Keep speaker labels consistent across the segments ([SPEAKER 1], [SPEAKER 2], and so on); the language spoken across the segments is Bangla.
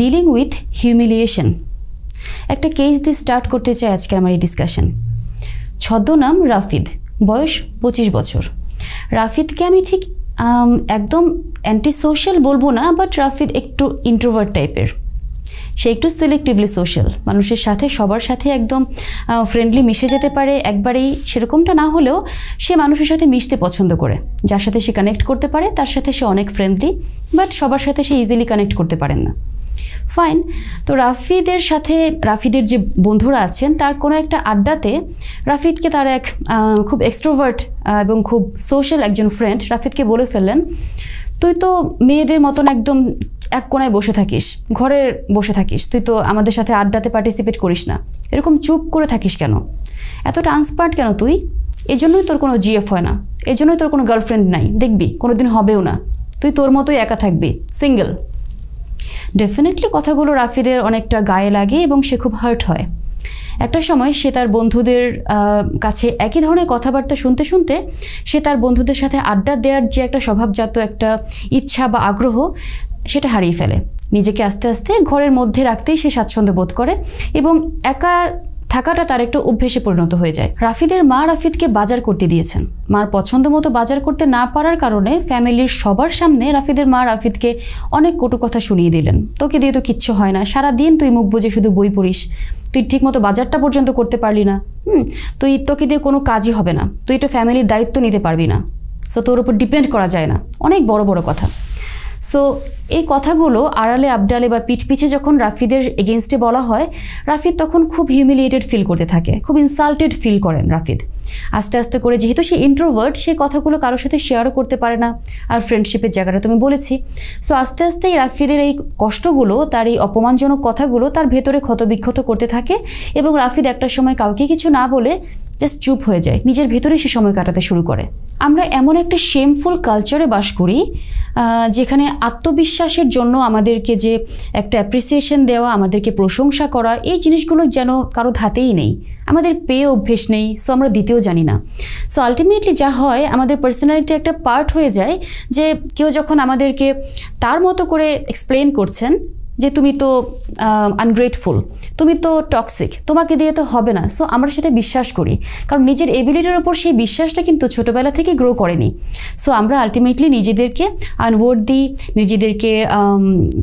[SPEAKER 1] ডিলিং উইথ হিউমিলিয়েশন একটা কেস দিয়ে স্টার্ট করতে চাই আজকে আমার এই ডিসকাশন ছদ্মনাম রাফিদ বয়স পঁচিশ বছর রাফিদকে আমি ঠিক একদম অ্যান্টি সোশ্যাল বলবো না বাট রাফিদ একটু ইন্ট্রোভার্ট টাইপের সে একটু সিলেক্টিভলি সোশ্যাল মানুষের সাথে সবার সাথে একদম ফ্রেন্ডলি মিশে যেতে পারে একবারেই সেরকমটা না হলেও সে মানুষের সাথে মিশতে পছন্দ করে যার সাথে সে কানেক্ট করতে পারে তার সাথে সে অনেক ফ্রেন্ডলি বাট সবার সাথে সে ইজিলি কানেক্ট করতে পারেন না ফাইন তো রাফিদের সাথে রাফিদের যে বন্ধুরা আছেন তার কোনো একটা আড্ডাতে রাফিদকে তার এক খুব এক্সট্রোভার্ট এবং খুব সোশ্যাল একজন ফ্রেন্ড রাফিদকে বলে ফেললেন তুই তো মেয়েদের মতন একদম এক কোনায় বসে থাকিস ঘরে বসে থাকিস তুই তো আমাদের সাথে আড্ডাতে পার্টিসিপেট করিস না এরকম চুপ করে থাকিস কেন এত ট্রান্সপার্ট কেন তুই এজন্যই তোর কোনো জিএফ হয় না এজন্যই তোর কোনো গার্লফ্রেন্ড নাই দেখবি কোনো দিন হবেও না তুই তোর মতোই একা থাকবি সিঙ্গেল ডেফিনেটলি কথাগুলো রাফিদের অনেকটা গায়ে লাগে এবং সে খুব হার্ট হয় একটা সময় সে তার বন্ধুদের কাছে একই ধরনের কথাবার্তা শুনতে শুনতে সে তার বন্ধুদের সাথে আড্ডা দেওয়ার যে একটা স্বভাবজাত একটা ইচ্ছা বা আগ্রহ সেটা হারিয়ে ফেলে নিজেকে আস্তে আস্তে ঘরের মধ্যে রাখতেই সে স্বাচ্ছন্দ্য বোধ করে এবং একা থাকাটা তার একটা অভ্যেসে পরিণত হয়ে যায় রাফিদের মা রাফিদকে বাজার করতে দিয়েছেন মার পছন্দ মতো বাজার করতে না পারার কারণে ফ্যামিলির সবার সামনে রাফিদের মা রাফিদকে অনেক কটু কথা শুনিয়ে দিলেন তোকে দিয়ে তো কিচ্ছু হয় না সারা দিন তুই মুখ বুঝে শুধু বই পড়িস তুই ঠিকমতো বাজারটা পর্যন্ত করতে পারলি না হুম তুই তোকে দিয়ে কোনো কাজই হবে না তুই তো ফ্যামিলির দায়িত্ব নিতে পারবি না সো তোর উপর ডিপেন্ড করা যায় না অনেক বড় বড় কথা সো এই কথাগুলো আড়ালে আবডালে বা পিঠ পিছে যখন রাফিদের এগেনস্টে বলা হয় রাফিদ তখন খুব হিউমিলিয়েটেড ফিল করতে থাকে খুব ইনসাল্টেড ফিল করেন রাফিদ আস্তে আস্তে করে যেহেতু সে ইন্ট্রোভার্ট সে কথাগুলো কারোর সাথে শেয়ারও করতে পারে না আর ফ্রেন্ডশিপের জায়গাটা তুমি বলেছি সো আস্তে আস্তে এই রাফিদের এই কষ্টগুলো তার এই অপমানজনক কথাগুলো তার ভেতরে ক্ষতবিক্ষত করতে থাকে এবং রাফিদ একটা সময় কাউকে কিছু না বলে জাস্ট চুপ হয়ে যায় নিজের ভেতরে সে সময় কাটাতে শুরু করে আমরা এমন একটা শেমফুল কালচারে বাস করি যেখানে আত্মবিশ্বাসের জন্য আমাদেরকে যে একটা অ্যাপ্রিসিয়েশন দেওয়া আমাদেরকে প্রশংসা করা এই জিনিসগুলো যেন কারো হাতেই নেই আমাদের পেয়ে অভ্যেস নেই সো আমরা দিতেও জানি না সো আলটিমেটলি যা হয় আমাদের পার্সোনালিটি একটা পার্ট হয়ে যায় যে কেউ যখন আমাদেরকে তার মতো করে এক্সপ্লেন করছেন যে তুমি তো আনগ্রেটফুল তুমি তো টক্সিক তোমাকে দিয়ে তো হবে না সো আমরা সেটা বিশ্বাস করি কারণ নিজের এবিলিটির ওপর সেই বিশ্বাসটা কিন্তু ছোটোবেলা থেকে গ্রো করেনি সো আমরা আলটিমেটলি নিজেদেরকে দিই নিজেদেরকে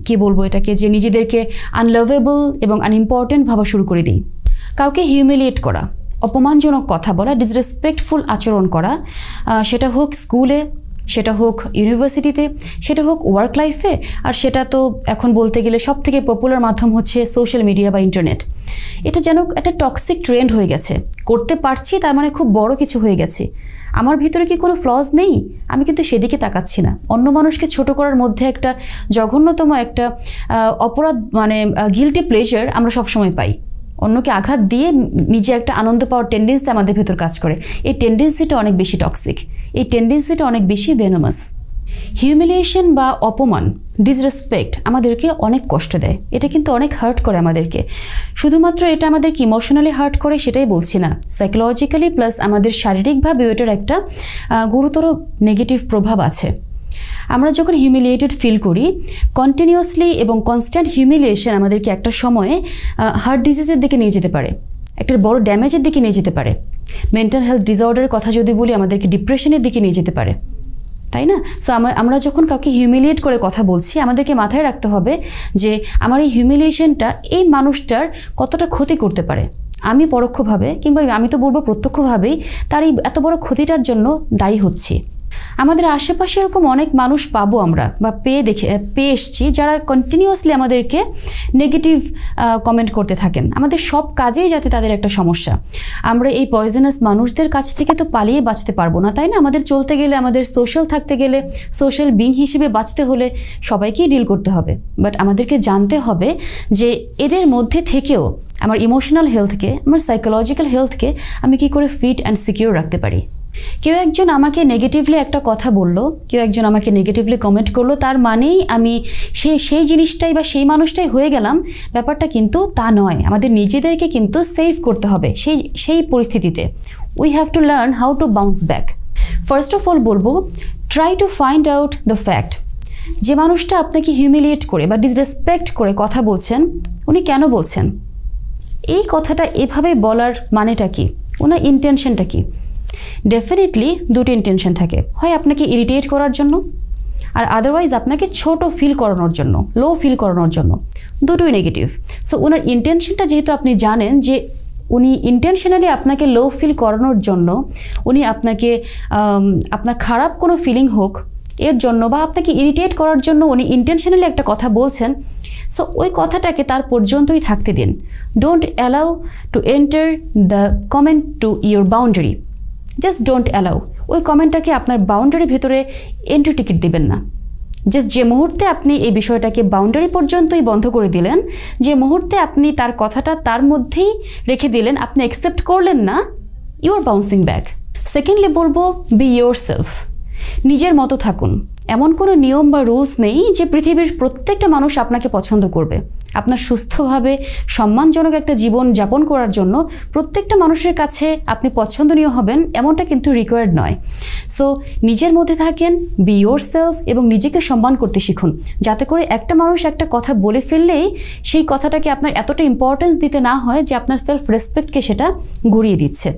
[SPEAKER 1] কি বলবো এটাকে যে নিজেদেরকে আনলাভেবল এবং আনইম্পর্টেন্ট ভাবা শুরু করে দিই কাউকে হিউমিলিয়েট করা অপমানজনক কথা বলা ডিসরেসপেক্টফুল আচরণ করা সেটা হোক স্কুলে সেটা হোক ইউনিভার্সিটিতে সেটা হোক ওয়ার্ক লাইফে আর সেটা তো এখন বলতে গেলে সব থেকে পপুলার মাধ্যম হচ্ছে সোশ্যাল মিডিয়া বা ইন্টারনেট এটা যেন একটা টক্সিক ট্রেন্ড হয়ে গেছে করতে পারছি তার মানে খুব বড় কিছু হয়ে গেছে আমার ভিতরে কি কোনো ফ্লজ নেই আমি কিন্তু সেদিকে তাকাচ্ছি না অন্য মানুষকে ছোট করার মধ্যে একটা জঘন্যতম একটা অপরাধ মানে গিলটি প্লেজার আমরা সবসময় পাই অন্যকে আঘাত দিয়ে নিজে একটা আনন্দ পাওয়ার টেন্ডেন্সি আমাদের ভেতর কাজ করে এই টেন্ডেন্সিটা অনেক বেশি টক্সিক এই টেন্ডেন্সিটা অনেক বেশি ভেনোমাস হিউমিলিয়েশন বা অপমান ডিসরেসপেক্ট আমাদেরকে অনেক কষ্ট দেয় এটা কিন্তু অনেক হার্ট করে আমাদেরকে শুধুমাত্র এটা আমাদেরকে ইমোশনালি হার্ট করে সেটাই বলছি না সাইকোলজিক্যালি প্লাস আমাদের শারীরিকভাবে ওইটার একটা গুরুতর নেগেটিভ প্রভাব আছে আমরা যখন হিউমিলিয়েটেড ফিল করি কন্টিনিউয়াসলি এবং কনস্ট্যান্ট হিউমিলিয়েশন আমাদেরকে একটা সময়ে হার্ট ডিজিজের দিকে নিয়ে যেতে পারে একটা বড় ড্যামেজের দিকে নিয়ে যেতে পারে মেন্টাল হেলথ ডিসঅর্ডারের কথা যদি বলি আমাদেরকে ডিপ্রেশনের দিকে নিয়ে যেতে পারে তাই না সো আমরা যখন কাউকে হিউমিলিয়েট করে কথা বলছি আমাদেরকে মাথায় রাখতে হবে যে আমার এই হিউমিলিয়েশনটা এই মানুষটার কতটা ক্ষতি করতে পারে আমি পরোক্ষভাবে কিংবা আমি তো বলবো প্রত্যক্ষভাবেই তার এই এত বড় ক্ষতিটার জন্য দায়ী হচ্ছি আমাদের আশেপাশে এরকম অনেক মানুষ পাবো আমরা বা পেয়ে দেখে পেয়ে এসছি যারা কন্টিনিউয়াসলি আমাদেরকে নেগেটিভ কমেন্ট করতে থাকেন আমাদের সব কাজেই যাতে তাদের একটা সমস্যা আমরা এই পয়জনাস মানুষদের কাছ থেকে তো পালিয়ে বাঁচতে পারবো না তাই না আমাদের চলতে গেলে আমাদের সোশ্যাল থাকতে গেলে সোশ্যাল বিং হিসেবে বাঁচতে হলে সবাইকেই ডিল করতে হবে বাট আমাদেরকে জানতে হবে যে এদের মধ্যে থেকেও আমার ইমোশনাল হেলথকে আমার সাইকোলজিক্যাল হেলথকে আমি কি করে ফিট অ্যান্ড সিকিউর রাখতে পারি কেউ একজন আমাকে নেগেটিভলি একটা কথা বলল কেউ একজন আমাকে নেগেটিভলি কমেন্ট করলো তার মানেই আমি সে সেই জিনিসটাই বা সেই মানুষটাই হয়ে গেলাম ব্যাপারটা কিন্তু তা নয় আমাদের নিজেদেরকে কিন্তু সেভ করতে হবে সেই সেই পরিস্থিতিতে we have to learn how to bounce back first of all বলবো try to find out the fact যে মানুষটা আপনাকে হিউমিলিয়েট করে বা ডিসরেসপেক্ট করে কথা বলছেন উনি কেন বলছেন এই কথাটা এভাবে বলার মানেটা কি ওনার ইন্টেনশনটা কী ডেফিনেটলি দুটি ইন্টেনশন থাকে হয় আপনাকে ইরিটেট করার জন্য আর আদারওয়াইজ আপনাকে ছোট ফিল করানোর জন্য লো ফিল করানোর জন্য দুটোই নেগেটিভ সো ওনার ইন্টেনশনটা যেহেতু আপনি জানেন যে উনি ইন্টেনশনালি আপনাকে লো ফিল করানোর জন্য উনি আপনাকে আপনার খারাপ কোনো ফিলিং হোক এর জন্য বা আপনাকে ইরিটেট করার জন্য উনি ইন্টেনশনালি একটা কথা বলছেন সো ওই কথাটাকে তার পর্যন্তই থাকতে দিন don't allow to enter the comment to your boundary just don't allow ওই কমেন্টটাকে আপনার বাউন্ডারির ভিতরে এন্ট্রি টিকিট দেবেন না জাস্ট যে মুহূর্তে আপনি এই বিষয়টাকে বাউন্ডারি পর্যন্তই বন্ধ করে দিলেন যে মুহূর্তে আপনি তার কথাটা তার মধ্যেই রেখে দিলেন আপনি অ্যাকসেপ্ট করলেন না ইউর বাউন্সিং ব্যাক সেকেন্ডলি বলবো বি ইয়োর সেলফ নিজের মতো থাকুন এমন কোনো নিয়ম বা রুলস নেই যে পৃথিবীর প্রত্যেকটা মানুষ আপনাকে পছন্দ করবে আপনার সুস্থভাবে সম্মানজনক একটা জীবন যাপন করার জন্য প্রত্যেকটা মানুষের কাছে আপনি পছন্দনীয় হবেন এমনটা কিন্তু রিকোয়ার্ড নয় সো নিজের মধ্যে থাকেন বি ইয়োর সেলফ এবং নিজেকে সম্মান করতে শিখুন যাতে করে একটা মানুষ একটা কথা বলে ফেললেই সেই কথাটাকে আপনার এতটা ইম্পর্টেন্স দিতে না হয় যে আপনার সেলফ রেসপেক্টকে সেটা গুড়িয়ে দিচ্ছে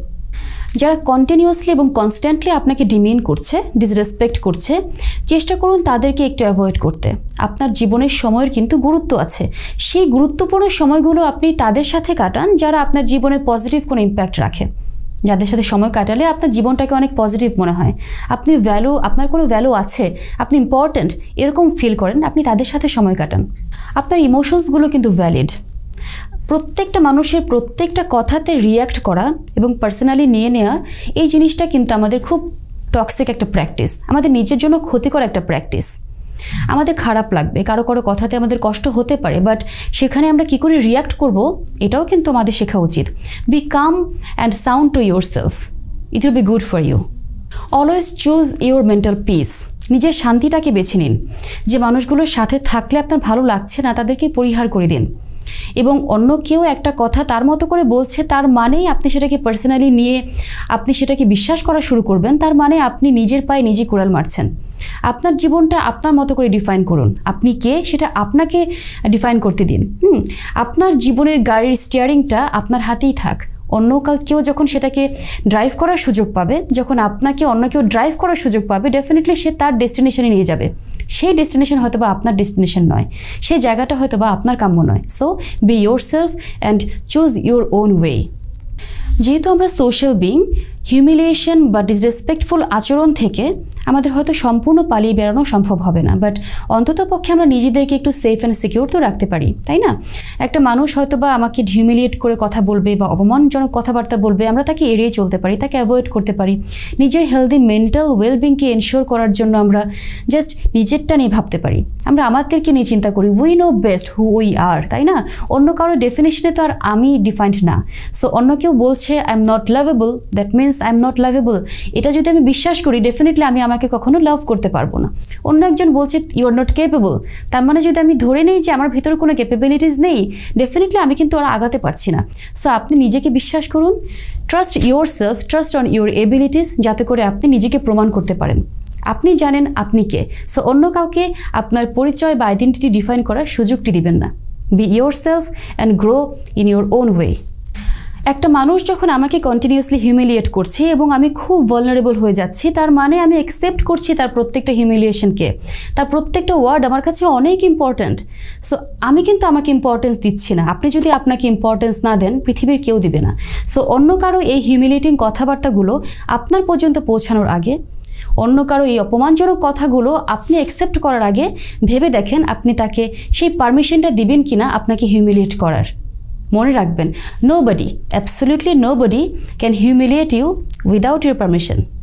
[SPEAKER 1] যারা কন্টিনিউয়াসলি এবং কনস্ট্যান্টলি আপনাকে ডিমেন করছে ডিসরেসপেক্ট করছে চেষ্টা করুন তাদেরকে একটু অ্যাভয়েড করতে আপনার জীবনের সময়ের কিন্তু গুরুত্ব আছে সেই গুরুত্বপূর্ণ সময়গুলো আপনি তাদের সাথে কাটান যারা আপনার জীবনে পজিটিভ কোনো ইম্প্যাক্ট রাখে যাদের সাথে সময় কাটালে আপনার জীবনটাকে অনেক পজিটিভ মনে হয় আপনি ভ্যালু আপনার কোনো ভ্যালু আছে আপনি ইম্পর্ট্যান্ট এরকম ফিল করেন আপনি তাদের সাথে সময় কাটান আপনার ইমোশনসগুলো কিন্তু ভ্যালিড প্রত্যেকটা মানুষের প্রত্যেকটা কথাতে রিয়্যাক্ট করা এবং পার্সোনালি নিয়ে নেওয়া এই জিনিসটা কিন্তু আমাদের খুব টক্সিক একটা প্র্যাকটিস আমাদের নিজের জন্য ক্ষতিকর একটা প্র্যাকটিস আমাদের খারাপ লাগবে কারো কারো কথাতে আমাদের কষ্ট হতে পারে বাট সেখানে আমরা কি করে রিয়্যাক্ট করব এটাও কিন্তু আমাদের শেখা উচিত be calm and sound to yourself it will be good for you always choose your mental peace নিজের শান্তিটাকে বেছে নিন যে মানুষগুলোর সাথে থাকলে আপনার ভালো লাগছে না তাদেরকে পরিহার করে দিন এবং অন্য কেউ একটা কথা তার মতো করে বলছে তার মানেই আপনি সেটাকে পার্সোনালি নিয়ে আপনি সেটাকে বিশ্বাস করা শুরু করবেন তার মানে আপনি নিজের পায়ে নিজে কুড়াল মারছেন আপনার জীবনটা আপনার মতো করে ডিফাইন করুন আপনি কে সেটা আপনাকে ডিফাইন করতে দিন হুম আপনার জীবনের গাড়ির স্টিয়ারিংটা আপনার হাতেই থাক অন্য কেউ যখন সেটাকে ড্রাইভ করার সুযোগ পাবে যখন আপনাকে অন্য কেউ ড্রাইভ করার সুযোগ পাবে ডেফিনেটলি সে তার ডেস্টিনেশনে নিয়ে যাবে সেই ডেস্টিনেশন হয়তো বা আপনার ডেস্টিনেশন নয় সেই জায়গাটা হয়তো বা আপনার কাম্য নয় so be yourself and choose your own way যেহেতু আমরা সোশ্যাল বিং হিউমিলিয়েশন বা ডিসরেসপেক্টফুল আচরণ থেকে আমাদের হয়তো সম্পূর্ণ পালিয়ে বেড়ানো সম্ভব হবে না বাট অন্তত পক্ষে আমরা নিজেদেরকে একটু সেফ অ্যান্ড সিকিউর তো রাখতে পারি তাই না একটা মানুষ হয়তো বা আমাকে হিউমিলিয়েট করে কথা বলবে বা অপমানজনক কথাবার্তা বলবে আমরা তাকে এড়িয়ে চলতে পারি তাকে অ্যাভয়েড করতে পারি নিজের হেলদি মেন্টাল ওয়েলবিংকে এনশিওর করার জন্য আমরা জাস্ট নিজেরটা নিয়ে ভাবতে পারি আমরা আমাদেরকে নিয়ে চিন্তা করি we know best who we are তাই না অন্য কারো ডেফিনেশনে তো আর আমি ডিফাইন্ড না সো অন্য কেউ বলছে I am not lovable that means I am not lovable এটা যদি আমি বিশ্বাস করি ডেফিনেটলি আমি আমার ওনাকে কখনো লাভ করতে পারবো না অন্য একজন বলছে ইউ আর নট ক্যাপেবল তার মানে যদি আমি ধরে নিই যে আমার ভিতরে কোনো ক্যাপেবিলিটিস নেই ডেফিনেটলি আমি কিন্তু ওরা আগাতে পারছি না সো আপনি নিজেকে বিশ্বাস করুন trust yourself trust on your abilities যাতে করে আপনি নিজেকে প্রমাণ করতে পারেন আপনি জানেন আপনি কে সো অন্য কাউকে আপনার পরিচয় বা আইডেন্টিটি ডিফাইন করার সুযোগটি দিবেন না be yourself and grow in your own way একটা মানুষ যখন আমাকে কন্টিনিউসলি হিউমিলিয়েট করছে এবং আমি খুব ভলনারেবল হয়ে যাচ্ছি তার মানে আমি অ্যাকসেপ্ট করছি তার প্রত্যেকটা হিউমিলিয়েশনকে তার প্রত্যেকটা ওয়ার্ড আমার কাছে অনেক ইম্পর্ট্যান্ট সো আমি কিন্তু আমাকে ইম্পর্টেন্স দিচ্ছি না আপনি যদি আপনাকে ইম্পর্টেন্স না দেন পৃথিবীর কেউ দিবে না সো অন্য কারো এই হিউমিলিয়েটিং কথাবার্তাগুলো আপনার পর্যন্ত পৌঁছানোর আগে অন্য কারো এই অপমানজনক কথাগুলো আপনি অ্যাকসেপ্ট করার আগে ভেবে দেখেন আপনি তাকে সেই পারমিশনটা দিবেন কিনা আপনাকে হিউমিলিয়েট করার মনে রাখবেন nobody absolutely nobody can humiliate you without your permission